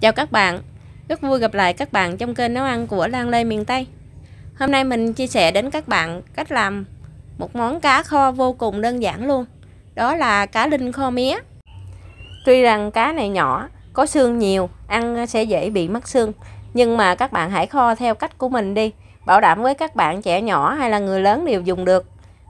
Chào các bạn, rất vui gặp lại các bạn trong kênh nấu ăn của Lan Lê miền Tây. Hôm nay mình chia sẻ đến các bạn cách làm một món cá kho vô cùng đơn giản luôn. Đó là cá linh kho mía. Tuy rằng cá này nhỏ, có xương nhiều, ăn sẽ dễ bị mất xương. Nhưng mà các bạn hãy kho theo cách của mình đi. Bảo đảm với các bạn trẻ nhỏ hay là người lớn đều dùng được.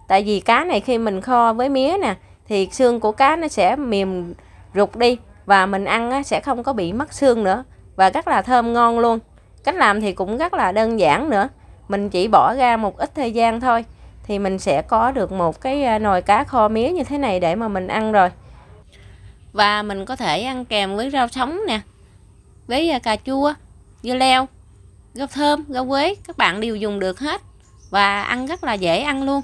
Tại vì cá này khi mình kho với mía nè, thì xương của cá nó sẽ mềm rụt đi và mình ăn sẽ không có bị mất xương nữa và rất là thơm ngon luôn cách làm thì cũng rất là đơn giản nữa mình chỉ bỏ ra một ít thời gian thôi thì mình sẽ có được một cái à, nồi cá kho mía như thế này để mà mình ăn rồi và mình có thể ăn kèm với rau sống nè với à, cà chua dưa leo rau thơm rau quế các bạn đều dùng được hết và ăn rất là dễ ăn luôn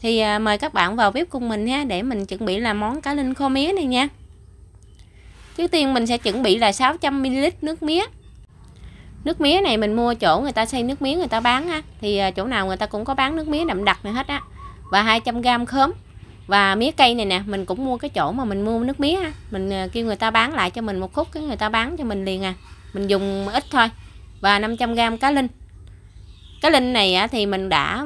thì à, mời các bạn vào bếp cùng mình ha để mình chuẩn bị làm món cá linh kho mía này nha trước tiên mình sẽ chuẩn bị là 600ml nước mía nước mía này mình mua chỗ người ta xây nước mía người ta bán ha thì à, chỗ nào người ta cũng có bán nước mía đậm đặc này hết á và 200g khóm và mía cây này nè mình cũng mua cái chỗ mà mình mua nước mía ha. mình à, kêu người ta bán lại cho mình một khúc cái người ta bán cho mình liền à mình dùng ít thôi và 500g cá linh cá linh này thì mình đã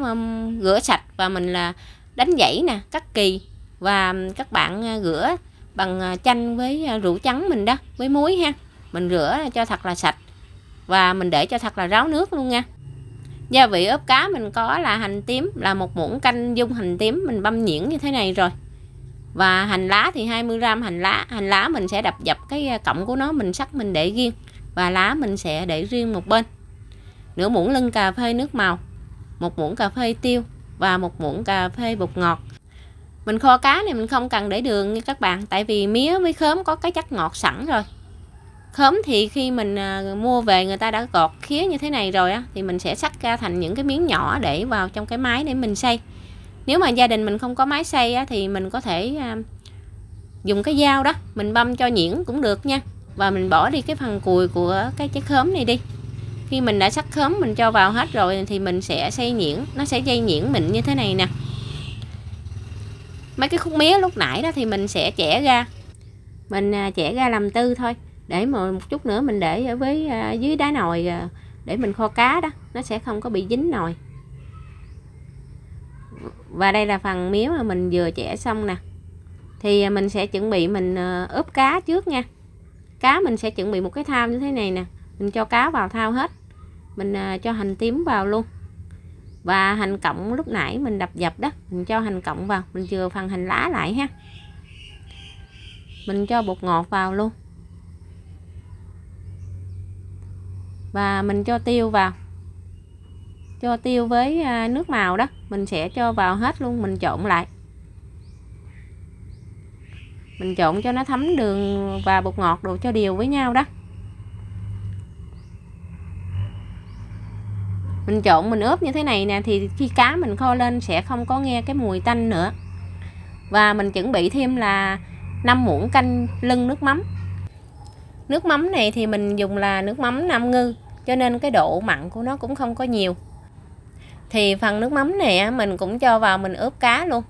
rửa sạch và mình là đánh dãy nè cắt kỳ và các bạn à, rửa bằng à, chanh với à, rượu trắng mình đó với muối ha mình rửa cho thật là sạch và mình để cho thật là ráo nước luôn nha gia vị ướp cá mình có là hành tím là một muỗng canh dung hành tím mình băm nhuyễn như thế này rồi và hành lá thì 20 g hành lá hành lá mình sẽ đập dập cái à, cọng của nó mình sắc mình để riêng và lá mình sẽ để riêng một bên nửa muỗng lưng cà phê nước màu một muỗng cà phê tiêu và một muỗng cà phê bột ngọt mình kho cá này mình không cần để đường nha các bạn tại vì mía với khóm có cái chất ngọt sẵn rồi khóm thì khi mình à, mua về người ta đã gọt khía như thế này rồi á thì mình sẽ cắt ra thành những cái miếng nhỏ để vào trong cái máy để mình xay nếu mà gia đình mình không có máy xay á, thì mình có thể à, dùng cái dao đó mình băm cho nhuyễn cũng được nha và mình bỏ đi cái phần cùi của cái trái khóm này đi khi mình đã sắc khóm mình cho vào hết rồi thì mình sẽ xay nhuyễn nó sẽ dây nhuyễn mịn như thế này nè mấy cái khúc mía lúc nãy đó thì mình sẽ chẻ ra mình à, chẻ ra làm tư thôi để mà một chút nữa mình để ở với à, dưới đá nồi à, để mình kho cá đó nó sẽ không có bị dính nồi và đây là phần mía mà mình vừa chẻ xong nè thì mình sẽ chuẩn bị mình ướp cá trước nha cá mình sẽ chuẩn bị một cái thao như thế này nè mình cho cá vào thao hết mình cho hành tím vào luôn và hành cộng lúc nãy mình đập dập đó mình cho hành cộng vào mình chừa phần hành lá lại ha mình cho bột ngọt vào luôn và mình cho tiêu vào cho tiêu với à, nước màu đó mình sẽ cho vào hết luôn mình trộn lại mình trộn cho nó thấm đường và bột ngọt đồ cho đều với nhau đó mình trộn mình ướp như thế này nè thì khi cá mình kho lên sẽ không có nghe cái mùi tanh nữa và mình chuẩn bị thêm là 5 muỗng canh lưng nước mắm nước mắm này thì mình dùng là nước mắm nam ngư cho nên cái độ mặn của nó cũng không có nhiều thì phần nước mắm này mình cũng cho vào mình ướp cá luôn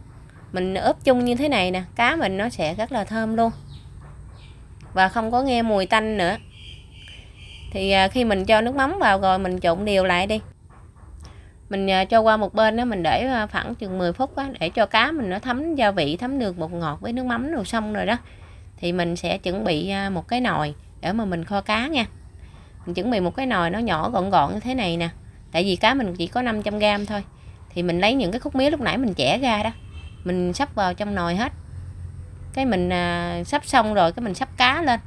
mình ướp chung như thế này nè cá mình nó sẽ rất là thơm luôn và không có nghe mùi tanh nữa thì à, khi mình cho nước mắm vào rồi mình trộn đều lại đi mình à, cho qua một bên đó mình để phẳng à, chừng 10 phút đó, để cho cá mình nó thấm gia vị thấm được bột ngọt với nước mắm rồi xong rồi đó thì mình sẽ chuẩn bị à, một cái nồi để mà mình kho cá nha mình chuẩn bị một cái nồi nó nhỏ gọn gọn như thế này nè tại vì cá mình chỉ có 500 gram thôi thì mình lấy những cái khúc mía lúc nãy mình chẻ ra đó mình sắp vào trong nồi hết cái mình à, sắp xong rồi cái mình sắp cá lên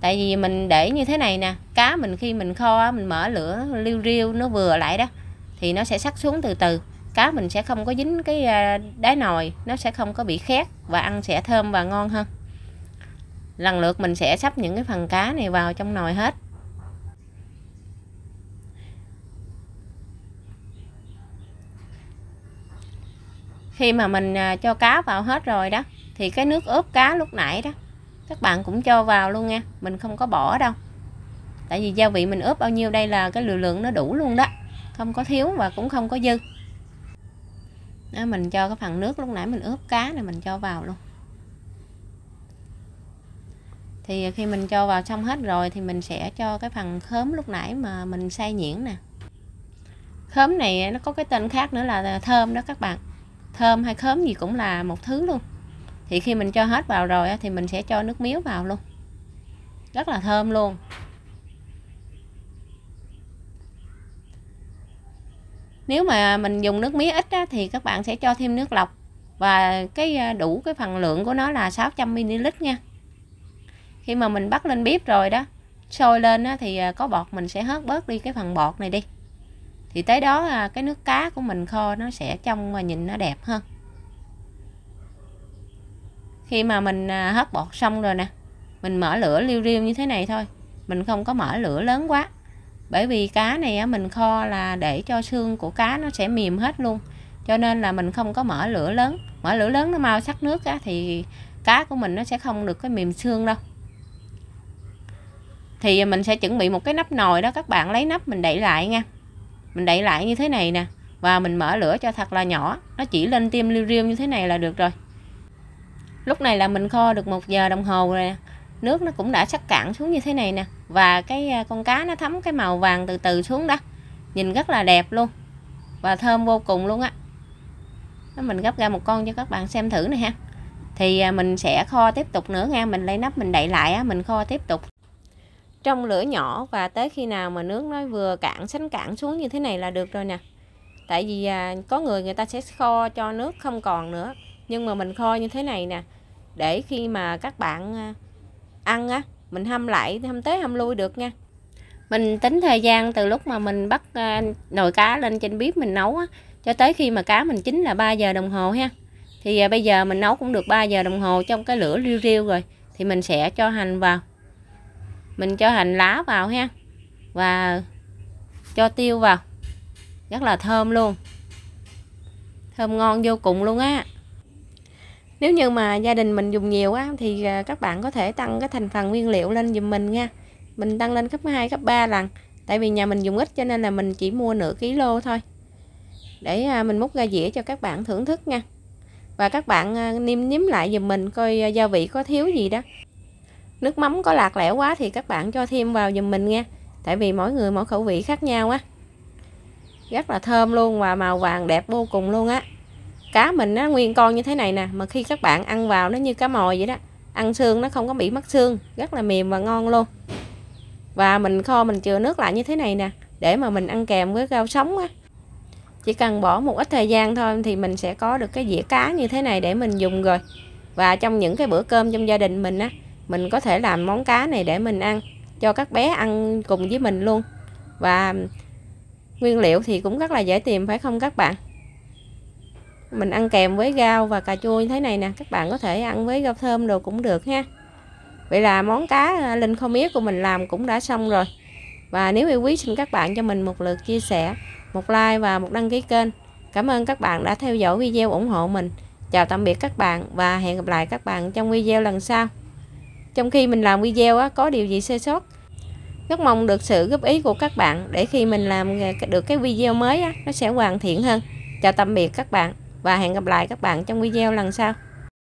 tại vì mình để như thế này nè cá mình khi mình kho mình mở lửa liu riu nó vừa lại đó thì nó sẽ sắc xuống từ từ cá mình sẽ không có dính cái à, đáy nồi nó sẽ không có bị khét và ăn sẽ thơm và ngon hơn lần lượt mình sẽ sắp những cái phần cá này vào trong nồi hết khi mà mình à, cho cá vào hết rồi đó thì cái nước ướp cá lúc nãy đó các bạn cũng cho vào luôn nha mình không có bỏ đâu tại vì gia vị mình ướp bao nhiêu đây là cái lượng lượng nó đủ luôn đó không có thiếu và cũng không có dư đó, mình cho cái phần nước lúc nãy mình ướp cá này mình cho vào luôn thì khi mình cho vào xong hết rồi thì mình sẽ cho cái phần khóm lúc nãy mà mình xay nhuyễn nè khóm này nó có cái tên khác nữa là thơm đó các bạn thơm hay khóm gì cũng là một thứ luôn thì khi mình cho hết vào rồi thì mình sẽ cho nước miếu vào luôn rất là thơm luôn nếu mà mình dùng nước mía ít á, thì các bạn sẽ cho thêm nước lọc và cái à, đủ cái phần lượng của nó là 600 ml nha khi mà mình bắt lên bếp rồi đó sôi lên á, thì à, có bọt mình sẽ hớt bớt đi cái phần bọt này đi thì tới đó à, cái nước cá của mình kho nó sẽ trong và nhìn nó đẹp hơn khi mà mình hớt bọt xong rồi nè mình mở lửa liu riu như thế này thôi mình không có mở lửa lớn quá bởi vì cá này mình kho là để cho xương của cá nó sẽ mềm hết luôn cho nên là mình không có mở lửa lớn mở lửa lớn nó mau sắc nước á, thì cá của mình nó sẽ không được cái mềm xương đâu thì mình sẽ chuẩn bị một cái nắp nồi đó các bạn lấy nắp mình đậy lại nha mình đậy lại như thế này nè và mình mở lửa cho thật là nhỏ nó chỉ lên tim liu riêu như thế này là được rồi lúc này là mình kho được một giờ đồng hồ rồi nè nước nó cũng đã sắc cạn xuống như thế này nè và cái à, con cá nó thấm cái màu vàng từ từ xuống đó nhìn rất là đẹp luôn và thơm vô cùng luôn á mình gấp ra một con cho các bạn xem thử này ha thì à, mình sẽ kho tiếp tục nữa nha mình lấy nắp mình đậy lại á mình kho tiếp tục trong lửa nhỏ và tới khi nào mà nước nó vừa cạn sánh cạn xuống như thế này là được rồi nè tại vì à, có người người ta sẽ kho cho nước không còn nữa nhưng mà mình kho như thế này nè để khi mà các bạn ăn á mình hâm lại hâm tới hâm lui được nha mình tính thời gian từ lúc mà mình bắt à, nồi cá lên trên bếp mình nấu á, cho tới khi mà cá mình chín là 3 giờ đồng hồ ha thì à, bây giờ mình nấu cũng được 3 giờ đồng hồ trong cái lửa riêu riêu rồi thì mình sẽ cho hành vào mình cho hành lá vào ha và cho tiêu vào rất là thơm luôn thơm ngon vô cùng luôn á nếu như mà gia đình mình dùng nhiều á thì à, các bạn có thể tăng cái thành phần nguyên liệu lên dùm mình nha mình tăng lên cấp 2 cấp 3 lần tại vì nhà mình dùng ít cho nên là mình chỉ mua nửa ký lô thôi để à, mình múc ra dĩa cho các bạn thưởng thức nha và các bạn à, niêm nếm lại dùm mình coi gia vị có thiếu gì đó nước mắm có lạc lẽo quá thì các bạn cho thêm vào dùm mình nha tại vì mỗi người mỗi khẩu vị khác nhau á rất là thơm luôn và màu vàng đẹp vô cùng luôn á cá mình nó nguyên con như thế này nè mà khi các bạn ăn vào nó như cá mòi vậy đó ăn xương nó không có bị mất xương rất là mềm và ngon luôn và mình kho mình chừa nước lại như thế này nè để mà mình ăn kèm với rau sống á chỉ cần bỏ một ít thời gian thôi thì mình sẽ có được cái dĩa cá như thế này để mình dùng rồi và trong những cái bữa cơm trong gia đình mình á mình có thể làm món cá này để mình ăn cho các bé ăn cùng với mình luôn và nguyên liệu thì cũng rất là dễ tìm phải không các bạn mình ăn kèm với rau và cà chua như thế này nè các bạn có thể ăn với rau thơm đồ cũng được ha vậy là món cá à, linh khô mía của mình làm cũng đã xong rồi và nếu yêu quý xin các bạn cho mình một lượt chia sẻ một like và một đăng ký kênh cảm ơn các bạn đã theo dõi video ủng hộ mình chào tạm biệt các bạn và hẹn gặp lại các bạn trong video lần sau trong khi mình làm video có điều gì sơ sót rất mong được sự góp ý của các bạn để khi mình làm được cái video mới nó sẽ hoàn thiện hơn chào tạm biệt các bạn và hẹn gặp lại các bạn trong video lần sau